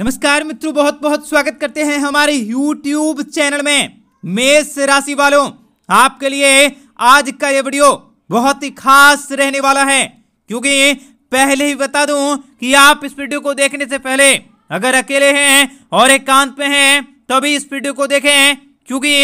नमस्कार मित्रों बहुत बहुत स्वागत करते हैं हमारे YouTube चैनल में मेष राशि वालों आपके लिए आज का ये वीडियो बहुत ही खास रहने वाला है क्योंकि पहले ही बता दूं कि आप इस वीडियो को देखने से पहले अगर अकेले हैं और एकांत में हैं तभी इस वीडियो को देखें क्योंकि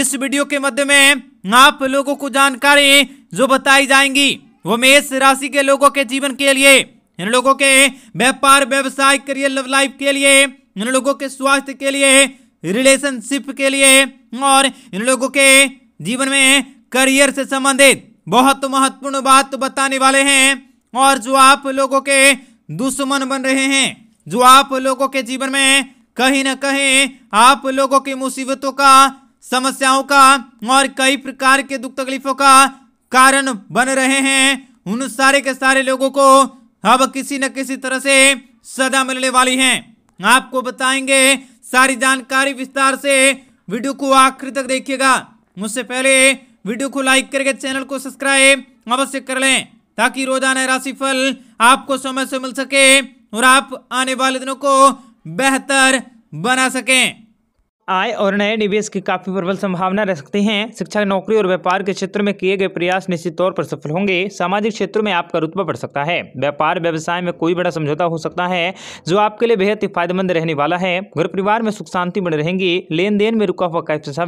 इस वीडियो के मध्य में आप लोगों को जानकारी जो बताई जाएंगी वो मेष राशि के लोगों के जीवन के लिए इन लोगों के व्यापार व्यवसाय करियर लव लाइफ के लिए इन लोगों के स्वास्थ्य के लिए रिलेशनशिप के लिए और इन लोगों के जीवन में करियर से संबंधित बहुत महत्वपूर्ण बात तो बताने वाले हैं और जो आप लोगों के दुश्मन बन रहे हैं जो आप लोगों के जीवन में कहीं ना कहीं आप लोगों की मुसीबतों का समस्याओं का और कई प्रकार के दुख तकलीफों का कारण बन रहे हैं उन सारे के सारे लोगों को अब किसी न किसी तरह से सजा मिलने वाली है आपको बताएंगे सारी जानकारी विस्तार से वीडियो को आखिर तक देखिएगा मुझसे पहले वीडियो को लाइक करके चैनल को सब्सक्राइब अवश्य कर लें ताकि रोजाना राशिफल आपको समय से मिल सके और आप आने वाले दिनों को बेहतर बना सकें आय और नए निवेश की काफ़ी प्रबल संभावना रह सकती है शिक्षा नौकरी और व्यापार के क्षेत्र में किए गए प्रयास निश्चित तौर पर सफल होंगे सामाजिक क्षेत्र में आपका रुतबा बढ़ सकता है व्यापार व्यवसाय में कोई बड़ा समझौता हो सकता है जो आपके लिए बेहद ही फायदेमंद रहने वाला है घर परिवार में सुख शांति बने रहेंगी लेन देन में रुका हुआ कैश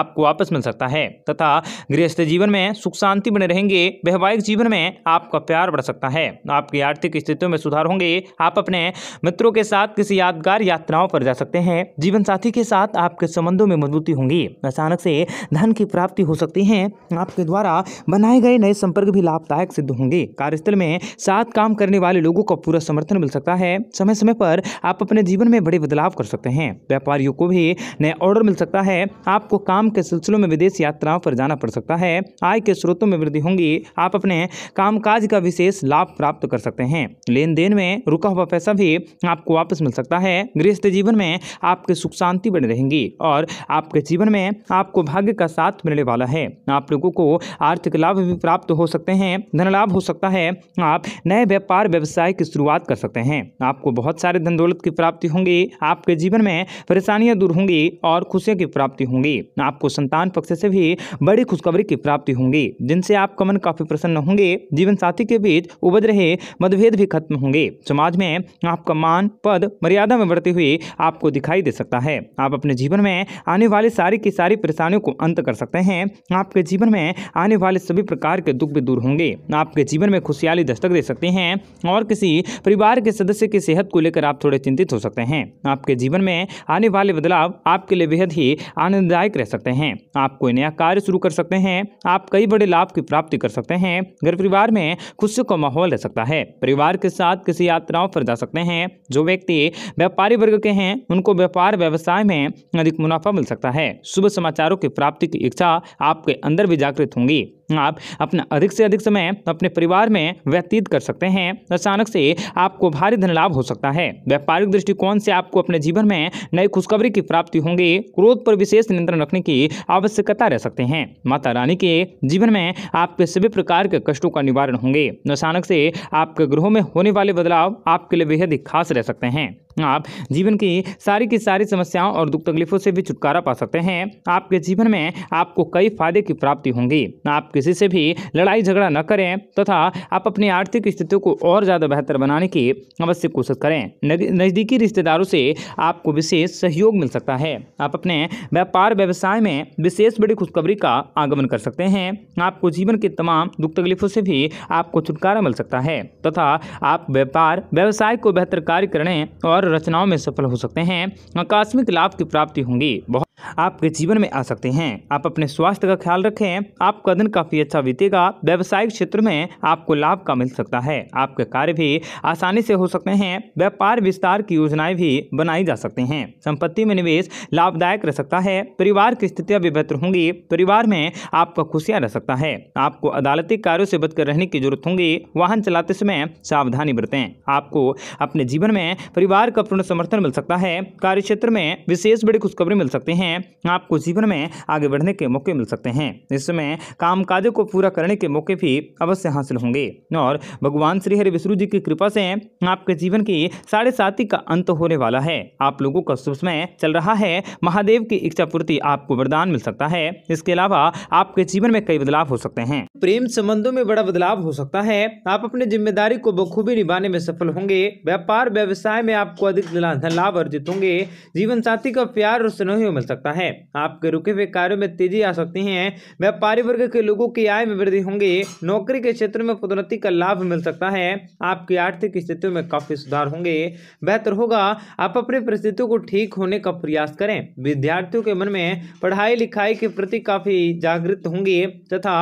आपको वापस मिल सकता है तथा गृहस्थ जीवन में सुख शांति बने रहेंगे वैवाहिक जीवन में आपका प्यार बढ़ सकता है आपकी आर्थिक स्थितियों में सुधार होंगे आप अपने मित्रों के साथ किसी यादगार यात्राओं पर जा सकते हैं जीवन साथी के साथ साथ आपके संबंधों में मजबूती होंगी अचानक से धन की प्राप्ति हो सकती है आपके द्वारा बनाए गए नए संपर्क भी लाभदायक सिद्ध होंगे कार्यस्थल में साथ काम करने वाले लोगों को पूरा समर्थन मिल सकता है समय समय पर आप अपने जीवन में बड़े बदलाव कर सकते हैं व्यापारियों को भी नया ऑर्डर मिल सकता है आपको काम के सिलसिलों में विदेश यात्राओं पर जाना पड़ सकता है आय के स्रोतों में वृद्धि होंगी आप अपने कामकाज का विशेष लाभ प्राप्त कर सकते हैं लेन देन में रुका हुआ पैसा भी आपको वापस मिल सकता है गृहस्थ जीवन में आपके सुख शांति बने रहेंगी और आपके जीवन में आपको भाग्य का साथ मिलने वाला है आप लोगों को आर्थिक लाभ भी प्राप्त हो सकते हैं धन लाभ हो सकता है आप नए व्यापार व्यवसाय की शुरुआत कर सकते हैं आपको बहुत सारे धन दौलत की प्राप्ति होंगी आपके जीवन में परेशानियां दूर होंगी और खुशियों की प्राप्ति होंगी आपको संतान पक्ष से भी बड़ी खुशखबरी की प्राप्ति होंगी जिनसे आपका मन काफी प्रसन्न होंगे जीवन साथी के बीच उबज रहे मतभेद भी खत्म होंगे समाज में आपका मान पद मर्यादा में बढ़ते हुए आपको दिखाई दे सकता है आप अपने जीवन में आने वाली सारी की सारी परेशानियों को अंत कर सकते हैं आपके जीवन में आने वाले सभी प्रकार के दुख भी दूर होंगे आपके जीवन में खुशहाली दस्तक दे सकते हैं और किसी परिवार के सदस्य की सेहत को लेकर आप थोड़े चिंतित हो सकते हैं आपके जीवन में आने वाले बदलाव आपके लिए बेहद ही आनंददायक रह सकते हैं आप कोई नया कार्य शुरू कर सकते हैं आप कई बड़े लाभ की प्राप्ति कर सकते हैं घर परिवार में खुशी का माहौल रह सकता है परिवार के साथ किसी यात्राओं पर जा सकते हैं जो व्यक्ति व्यापारी वर्ग के हैं उनको व्यापार व्यवसाय में अधिक मुनाफा मिल सकता है शुभ समाचारों की प्राप्ति की इच्छा आपके अंदर भी जागृत होंगी आप अपना अधिक से अधिक समय अपने परिवार में व्यतीत कर सकते हैं अचानक से आपको भारी धन लाभ हो सकता है व्यापारिक दृष्टिकोण से आपको अपने जीवन में नई खुशखबरी की प्राप्ति होंगी क्रोध पर विशेष नियंत्रण रखने की आवश्यकता रह सकते हैं माता रानी के जीवन में आपके सभी प्रकार के कष्टों का निवारण होंगे अचानक से आपके ग्रहों में होने वाले बदलाव आपके लिए बेहद ही खास रह सकते हैं आप जीवन की सारी की सारी समस्याओं और दुख तकलीफों से भी छुटकारा पा सकते हैं आपके जीवन में आपको कई फायदे की प्राप्ति होंगी आपके किसी से भी लड़ाई झगड़ा न करें तथा तो आप अपनी आर्थिक स्थिति को और ज़्यादा बेहतर बनाने की अवश्य कोशिश करें नज़दीकी रिश्तेदारों से आपको विशेष सहयोग मिल सकता है आप अपने व्यापार व्यवसाय में विशेष बड़ी खुशखबरी का आगमन कर सकते हैं आपको जीवन के तमाम दुख तकलीफों से भी आपको छुटकारा मिल सकता है तथा तो आप व्यापार व्यवसाय को बेहतर कार्य करने और रचनाओं में सफल हो सकते हैं आकस्मिक लाभ की प्राप्ति होंगी आपके जीवन में आ सकते हैं आप अपने स्वास्थ्य का ख्याल रखें आपका दिन काफी अच्छा बीतेगा व्यवसायिक क्षेत्र में आपको लाभ का मिल सकता है आपके कार्य भी आसानी से हो सकते हैं व्यापार विस्तार की योजनाएं भी बनाई जा सकते हैं संपत्ति में निवेश लाभदायक रह सकता है परिवार की स्थितियां भी बेहतर होंगी परिवार में आपका खुशियां रह सकता है आपको अदालती कार्यो से बचकर रहने की जरूरत होगी वाहन चलाते समय सावधानी बरतें आपको अपने जीवन में परिवार का पूर्ण समर्थन मिल सकता है कार्य में विशेष बड़ी खुशखबरी मिल सकते हैं हैं आपको जीवन में आगे बढ़ने के मौके मिल सकते हैं इसमें काम काजों को पूरा करने के मौके भी अवश्य हासिल होंगे और भगवान श्री हरि विष्णु जी की कृपा से आपके जीवन की साढ़े साथी का अंत होने वाला है आप लोगों का शुभ समय चल रहा है महादेव की इच्छा पूर्ति आपको वरदान मिल सकता है इसके अलावा आपके जीवन में कई बदलाव हो सकते हैं प्रेम संबंधों में बड़ा बदलाव हो सकता है आप अपनी जिम्मेदारी को बखूबी निभाने में सफल होंगे व्यापार व्यवसाय में आपको अधिक धन लाभ अर्जित होंगे जीवन साथी का प्यार और स्नेह मिल सकता सकता है आपके रुके हुए कार्यों में तेजी आ सकती है व्यापारी वर्ग के लोगों की आय में वृद्धि होंगी नौकरी के क्षेत्र में पदोन्नति का लाभ मिल सकता है आपकी आर्थिक स्थितियों में काफी सुधार होंगे बेहतर होगा आप अपनी परिस्थितियों को ठीक होने का प्रयास करें विद्यार्थियों के मन में पढ़ाई लिखाई के प्रति काफी जागृत होंगे तथा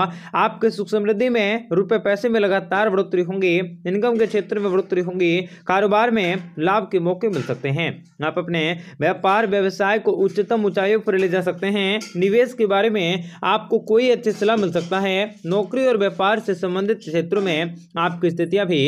आपके सुख समृद्धि में रुपए पैसे में लगातार बढ़ोतरी होंगी इनकम के क्षेत्र में बढ़ोतरी होंगी कारोबार में लाभ के मौके मिल सकते हैं आप अपने व्यापार व्यवसाय को उच्चतम ऊंचाई आयोग पर ले जा सकते हैं निवेश के बारे में आपको कोई अच्छी सलाह मिल सकता है नौकरी और व्यापार से संबंधित क्षेत्रों में आपकी स्थितियाँ भी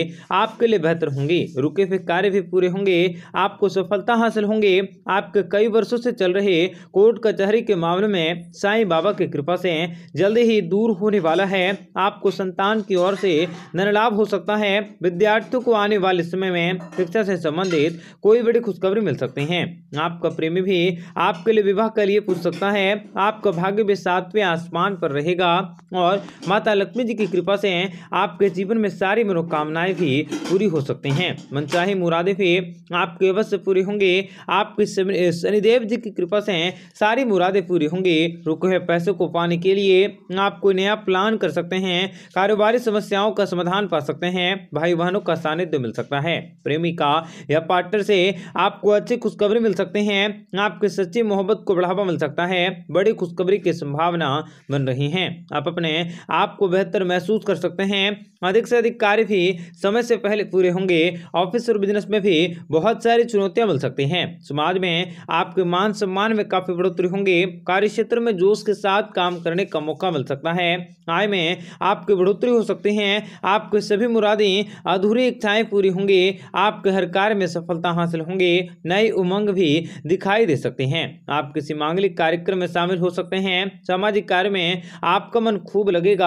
आपके लिए बेहतर होंगी रुके हुए कार्य भी पूरे होंगे आपको सफलता हासिल होंगे आपके कई वर्षों से चल रहे कोर्ट कचहरी के मामले में साई बाबा की कृपा से जल्द ही दूर होने वाला है आपको संतान की ओर से धन लाभ हो सकता है विद्यार्थियों को आने वाले समय में शिक्षा से संबंधित कोई बड़ी खुशखबरी मिल सकती है आपका प्रेमी भी आपके लिए विवाह विवाह का लिए पूछ सकता है आपका भाग्य भी सातवें आसमान पर रहेगा और माता लक्ष्मी जी की कृपा से आपके जीवन में सारी मनोकामनाएं भी पूरी हो सकती हैं मनचाही मुरादे भी आपके अवश्य पूरे होंगे आपके शनिदेव जी की कृपा से सारी मुरादें पूरी होंगे रुके हुए पैसों को पाने के लिए आप कोई नया प्लान कर सकते हैं कारोबारी समस्याओं का समाधान पा सकते हैं भाई बहनों का सानिध्य मिल सकता है प्रेमिका या पार्टनर से आपको अच्छी खुशखबरी मिल सकते हैं आपके सच्ची मोहब्बत को बढ़ावा मिल सकता है बड़ी खुशखबरी की संभावना बन रही है आप अपने आप को बेहतर महसूस कर सकते हैं अधिक से अधिक कार्य भी समय से पहले पूरे होंगे ऑफिस और बिजनेस में भी बहुत सारी चुनौतियां मिल सकती हैं समाज में आपके मान सम्मान में काफी बढ़ोतरी होंगे कार्य क्षेत्र में जोश के साथ काम करने का मौका मिल सकता है आय में आपकी बढ़ोतरी हो सकती है आपके सभी मुरादें अधूरी इच्छाएं पूरी होंगी आपके हर कार्य में सफलता हासिल होंगी नई उमंग भी दिखाई दे सकती है आपके किसी मांगलिक कार्यक्रम में शामिल हो सकते हैं सामाजिक कार्य में आपका मन खूब लगेगा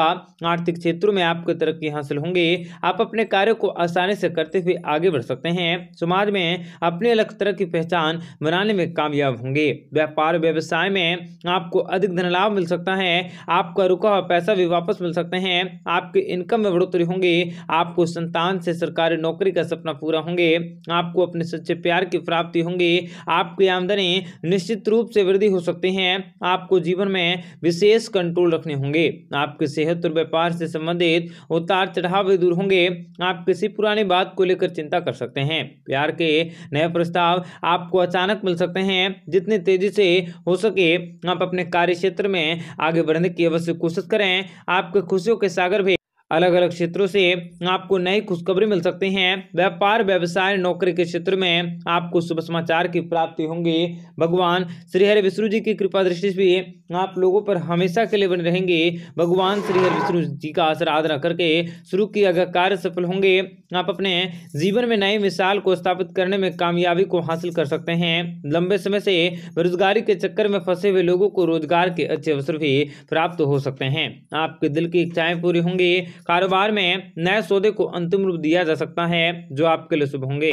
आर्थिक क्षेत्रों में आपको तरक्की हासिल होंगे आप अपने कार्यों को आसानी से करते हुए आगे बढ़ सकते हैं समाज में अपने अलग तरह की पहचान बनाने में कामयाब होंगे व्यापार व्यवसाय में आपको अधिक धन लाभ मिल सकता है आपका रुका हुआ पैसा भी वापस मिल सकते हैं आपके इनकम में बढ़ोतरी होंगी आपको संतान से सरकारी नौकरी का सपना पूरा होंगे आपको अपने सच्चे प्यार की प्राप्ति होंगी आपकी आमदनी निश्चित रूप से वृद्धि हो सकते हैं आपको जीवन में विशेष कंट्रोल रखने होंगे आपके सेहत और व्यापार से संबंधित उतार चढ़ाव भी दूर होंगे आप किसी पुरानी बात को लेकर चिंता कर सकते हैं प्यार के नए प्रस्ताव आपको अचानक मिल सकते हैं जितनी तेजी से हो सके आप अपने कार्य क्षेत्र में आगे बढ़ने की अवश्य कोशिश करें आपके खुशियों के सागर भी अलग अलग क्षेत्रों से आपको नई खुशखबरी मिल सकती हैं व्यापार व्यवसाय नौकरी के क्षेत्र में आपको शुभ समाचार की प्राप्ति होंगी भगवान श्री हरि विष्णु जी की कृपा दृष्टि से आप लोगों पर हमेशा के लिए बने रहेंगे भगवान श्री हरि विष्णु जी का आराधना करके शुरू किया गया कार्य सफल होंगे आप अपने जीवन में नई मिसाल को स्थापित करने में कामयाबी को हासिल कर सकते हैं लंबे समय से बेरोजगारी के चक्कर में फंसे हुए लोगों को रोजगार के अच्छे अवसर भी प्राप्त हो सकते हैं आपके दिल की इच्छाएं पूरी होंगी कारोबार में नए सौदे को अंतिम रूप दिया जा सकता है जो आपके लिए शुभ होंगे